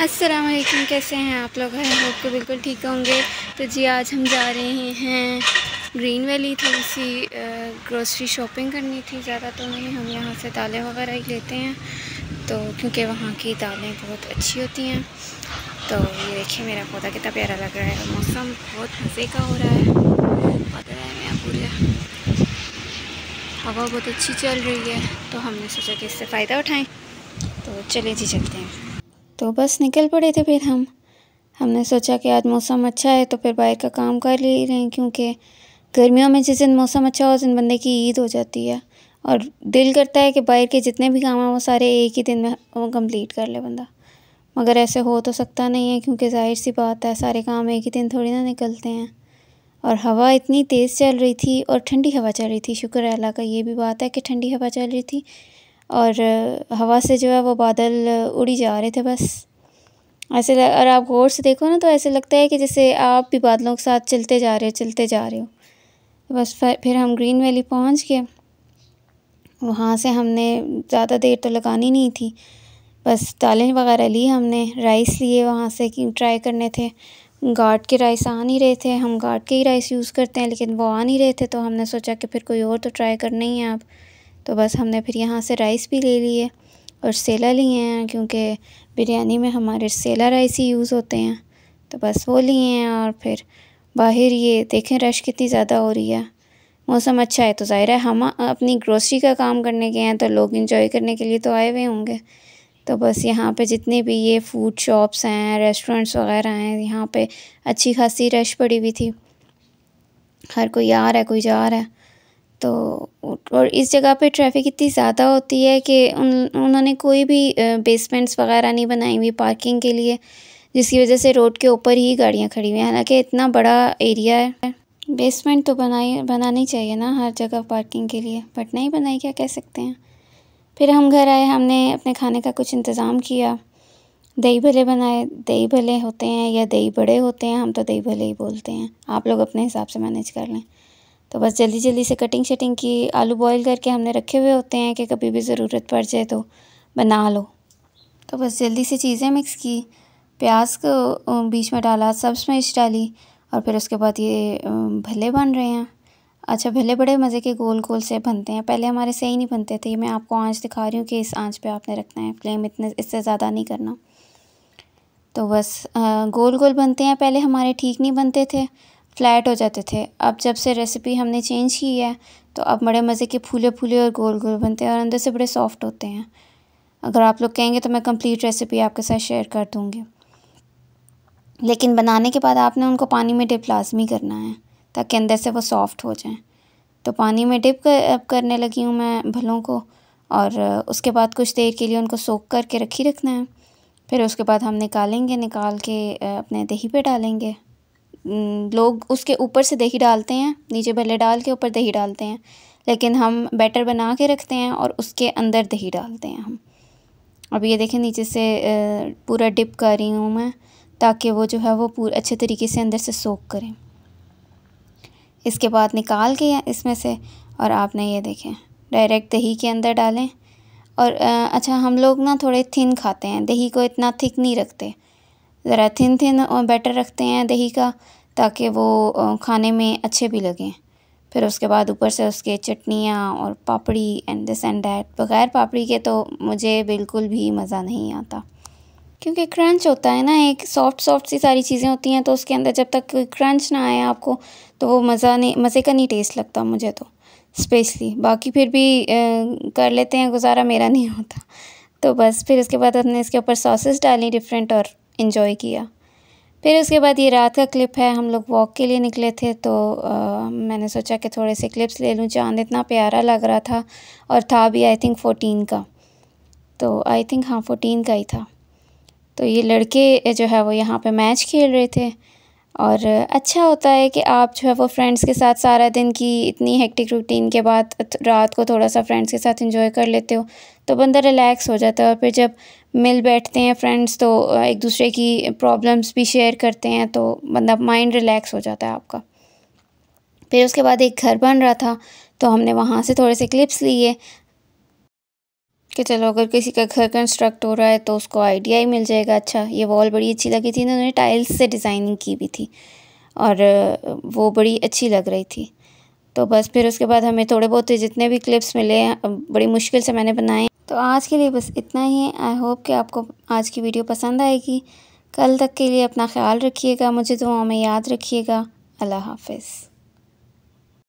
अस्सलाम वालेकुम कैसे हैं आप लोग हैं हम के बिल्कुल ठीक होंगे तो जी आज हम जा रहे हैं ग्रीन वैली थोड़ी सी ग्रोसरी शॉपिंग करनी थी ज़्यादा तो नहीं हम यहाँ से दालें वगैरह ही लेते हैं तो क्योंकि वहाँ की दालें बहुत अच्छी होती हैं तो ये देखिए मेरा पौधा कितना प्यारा लग रहा है मौसम बहुत मज़े का हो रहा है मेरा हवा बहुत अच्छी चल रही है तो हमने सोचा कि इससे फ़ायदा उठाएं तो चलें जी चलते हैं तो बस निकल पड़े थे फिर हम हमने सोचा कि आज मौसम अच्छा है तो फिर बाहर का काम कर ले रहे हैं क्योंकि गर्मियों में जिस दिन मौसम अच्छा हो उस दिन बंदे की ईद हो जाती है और दिल करता है कि बाहर के जितने भी काम हैं वो सारे एक ही दिन में कंप्लीट कर ले बंदा मगर ऐसे हो तो सकता नहीं है क्योंकि जाहिर सी बात है सारे काम एक ही दिन थोड़ी ना निकलते हैं और हवा इतनी तेज़ चल रही थी और ठंडी हवा चल रही थी शुक्र अल्लाह का ये भी बात है कि ठंडी हवा चल रही थी और हवा से जो है वो बादल उड़ी जा रहे थे बस ऐसे अगर आप गौर से देखो ना तो ऐसे लगता है कि जैसे आप भी बादलों के साथ चलते जा रहे हो चलते जा रहे हो बस फिर हम ग्रीन वैली पहुंच गए वहाँ से हमने ज़्यादा देर तो लगानी नहीं थी बस दालें वगैरह ली हमने राइस लिए वहाँ से कि ट्राई करने थे गाट के राइस आ नहीं रहे थे हम गाट के ही राइस यूज़ करते हैं लेकिन वो आ नहीं रहे थे तो हमने सोचा कि फिर कोई और तो ट्राई करना ही है आप तो बस हमने फिर यहाँ से राइस भी ले लिए और सेला लिए हैं क्योंकि बिरयानी में हमारे सेला राइस ही यूज़ होते हैं तो बस वो लिए हैं और फिर बाहर ये देखें रश कितनी ज़्यादा हो रही है मौसम अच्छा है तो ज़ाहिर है हम अपनी ग्रोसरी का काम करने गए हैं तो लोग इंजॉय करने के लिए तो आए हुए होंगे तो बस यहाँ पे जितने भी ये फूड शॉप्स हैं रेस्टोरेंट्स वगैरह हैं यहाँ पे अच्छी खासी रश पड़ी हुई थी हर कोई आ रहा है कोई जा रहा है तो और इस जगह पे ट्रैफिक इतनी ज़्यादा होती है कि उन उन्होंने कोई भी बेसमेंट्स वगैरह नहीं बनाई हुई पार्किंग के लिए जिसकी वजह से रोड के ऊपर ही गाड़ियाँ खड़ी हुई हैं हालांकि इतना बड़ा एरिया है बेसमेंट तो बनाई बनानी चाहिए ना हर जगह पार्किंग के लिए बट नहीं बनाई क्या कह सकते हैं फिर हम घर आए हमने अपने खाने का कुछ इंतज़ाम किया दही भले बनाए दही भले होते हैं या दही बड़े होते हैं हम तो दही भले ही बोलते हैं आप लोग अपने हिसाब से मैनेज कर लें तो बस जल्दी जल्दी से कटिंग शटिंग की आलू बॉईल करके हमने रखे हुए होते हैं कि कभी भी ज़रूरत पड़ जाए तो बना लो तो बस जल्दी से चीज़ें मिक्स की प्याज को बीच में डाला सब्स मिर्च डाली और फिर उसके बाद ये भले बन रहे हैं अच्छा भले बड़े मज़े के गोल गोल से बनते हैं पहले हमारे सही नहीं बनते थे मैं आपको आँच दिखा रही हूँ कि इस आँच पर आपने रखना है फ्लेम इतने इससे ज़्यादा नहीं करना तो बस गोल गोल बनते हैं पहले हमारे ठीक नहीं बनते थे फ्लैट हो जाते थे अब जब से रेसिपी हमने चेंज की है तो अब बड़े मज़े के फूले फूले और गोल गोल बनते हैं और अंदर से बड़े सॉफ्ट होते हैं अगर आप लोग कहेंगे तो मैं कंप्लीट रेसिपी आपके साथ शेयर कर दूँगी लेकिन बनाने के बाद आपने उनको पानी में डिप लाजमी करना है ताकि अंदर से वो सॉफ्ट हो जाएँ तो पानी में डिप कर, करने लगी हूँ मैं भलों को और उसके बाद कुछ देर के लिए उनको सोख करके रखी रखना है फिर उसके बाद हम निकालेंगे निकाल के अपने दही पे डालेंगे लोग उसके ऊपर से दही डालते हैं नीचे भले डाल के ऊपर दही डालते हैं लेकिन हम बैटर बना के रखते हैं और उसके अंदर दही डालते हैं हम अब ये देखें नीचे से पूरा डिप कर रही हूँ मैं ताकि वो जो है वो पूरे अच्छे तरीके से अंदर से सोख करें इसके बाद निकाल के इसमें से और आपने ये देखें डायरेक्ट दही के अंदर डालें और अच्छा हम लोग ना थोड़े थिन खाते हैं दही को इतना थिक नहीं रखते ज़रा थिन थिन और बैटर रखते हैं दही का ताकि वो खाने में अच्छे भी लगें फिर उसके बाद ऊपर से उसके चटनियाँ और पापड़ी एंड दिस एंड डैट बग़ैर पापड़ी के तो मुझे बिल्कुल भी मज़ा नहीं आता क्योंकि क्रंच होता है ना एक सॉफ्ट सॉफ्ट सी सारी चीज़ें होती हैं तो उसके अंदर जब तक कोई क्रंच ना आए आपको तो वो मज़ा नहीं मज़े का नहीं टेस्ट लगता मुझे तो स्पेशली बाकी फिर भी ए, कर लेते हैं गुजारा मेरा नहीं होता तो बस फिर उसके बाद हमने इसके ऊपर सॉसेस डाली डिफरेंट और इन्जॉय किया फिर उसके बाद ये रात का क्लिप है हम लोग वॉक के लिए निकले थे तो आ, मैंने सोचा कि थोड़े से क्लिप्स ले लूँ चांद इतना प्यारा लग रहा था और था भी आई थिंक फ़ोटीन का तो आई थिंक हाँ फ़ोटीन का ही था तो ये लड़के जो है वो यहाँ पे मैच खेल रहे थे और अच्छा होता है कि आप जो है वो फ्रेंड्स के साथ सारा दिन की इतनी हेक्टिक रूटीन के बाद रात को थोड़ा सा फ्रेंड्स के साथ इंजॉय कर लेते हो तो बंदा रिलैक्स हो जाता है और फिर जब मिल बैठते हैं फ्रेंड्स तो एक दूसरे की प्रॉब्लम्स भी शेयर करते हैं तो मतलब माइंड रिलैक्स हो जाता है आपका फिर उसके बाद एक घर बन रहा था तो हमने वहाँ से थोड़े से क्लिप्स लिए कि चलो अगर किसी का घर कंस्ट्रक्ट हो रहा है तो उसको आइडिया ही मिल जाएगा अच्छा ये वॉल बड़ी अच्छी लगी थी इन्होंने टाइल्स से डिज़ाइनिंग की भी थी और वो बड़ी अच्छी लग रही थी तो बस फिर उसके बाद हमें थोड़े बहुत तो जितने भी क्लिप्स मिले बड़ी मुश्किल से मैंने बनाए तो आज के लिए बस इतना ही आई होप कि आपको आज की वीडियो पसंद आएगी कल तक के लिए अपना ख्याल रखिएगा मुझे दुआओं में याद रखिएगा अल्लाह हाफिज़